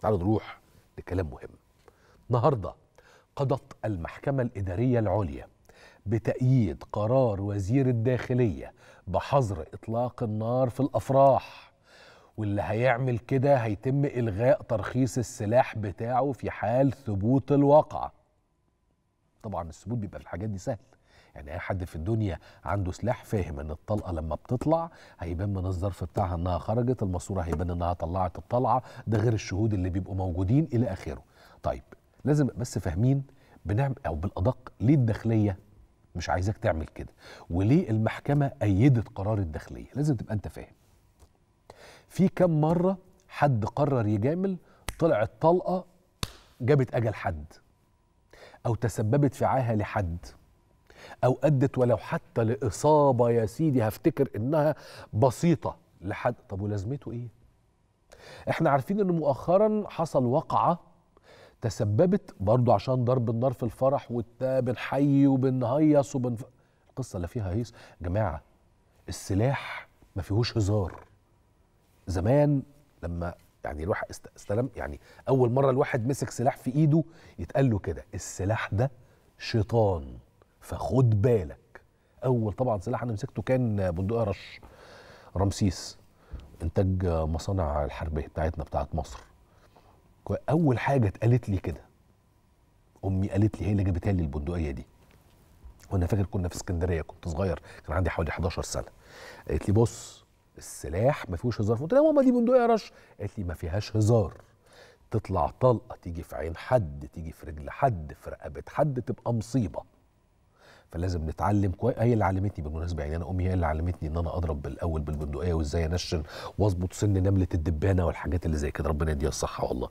تعالوا نروح لكلام مهم النهارده قضت المحكمة الإدارية العليا بتأييد قرار وزير الداخلية بحظر إطلاق النار في الأفراح واللي هيعمل كده هيتم إلغاء ترخيص السلاح بتاعه في حال ثبوت الواقعة طبعا الثبوت بيبقى في الحاجات دي سهل يعني اي حد في الدنيا عنده سلاح فاهم ان الطلقه لما بتطلع هيبان من الظرف بتاعها انها خرجت الماسوره هيبان انها طلعت الطلعه ده غير الشهود اللي بيبقوا موجودين الى اخره طيب لازم بس فاهمين بنعمل او بالادق ليه الداخليه مش عايزاك تعمل كده وليه المحكمه ايدت قرار الداخليه لازم تبقى انت فاهم في كم مره حد قرر يجامل طلعت طلقه جابت اجل حد أو تسببت في عاهة لحد أو أدت ولو حتى لإصابة يا سيدي هفتكر إنها بسيطة لحد طب ولازمته إيه؟ إحنا عارفين إن مؤخرا حصل وقعة تسببت برضه عشان ضرب النار في الفرح والتا وبنهيص وبنف... القصة اللي فيها هيص جماعة السلاح ما فيهوش هزار زمان لما يعني الواحد استلم يعني اول مره الواحد مسك سلاح في ايده يتقال له كده السلاح ده شيطان فخد بالك اول طبعا سلاح انا مسكته كان بندقيه رش رمسيس انتاج مصانع الحربيه بتاعتنا بتاعت مصر اول حاجه اتقالت لي كده امي قالت لي هي اللي جابتها لي البندقيه دي وانا فاكر كنا في اسكندريه كنت صغير كان عندي حوالي 11 سنه قالت لي بص السلاح ما فيهوش هزار قلت لها ماما دي بندقيه رش قالت لي ما فيهاش هزار تطلع طلقه تيجي في عين حد تيجي في رجل حد في رقبه حد تبقى مصيبه فلازم نتعلم كويس هي اللي علمتني بالمناسبه يعني انا امي هي اللي علمتني ان انا اضرب بالاول بالبندقيه وازاي انشن واظبط سن نمله الدبانه والحاجات اللي زي كده ربنا يديها الصحه والله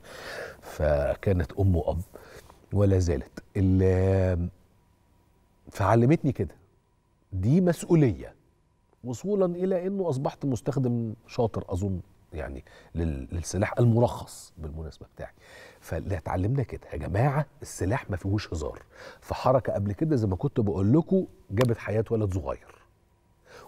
فكانت ام واب ولا زالت فعلمتني كده دي مسؤوليه وصولا الى انه اصبحت مستخدم شاطر اظن يعني للسلاح المرخص بالمناسبه بتاعي فاللي اتعلمنا كده يا جماعه السلاح ما فيهوش هزار فحركه قبل كده زي ما كنت بقول لكم جابت حياه ولد صغير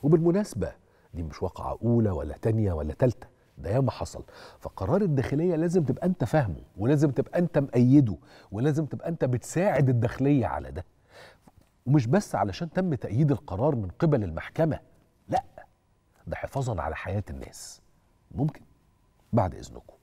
وبالمناسبه دي مش واقعه اولى ولا تانية ولا تالتة ده ياما حصل فقرار الداخليه لازم تبقى انت فاهمه ولازم تبقى انت مأيده ولازم تبقى انت بتساعد الداخليه على ده ومش بس علشان تم تأييد القرار من قبل المحكمه ده حفاظا على حياه الناس ممكن بعد اذنكم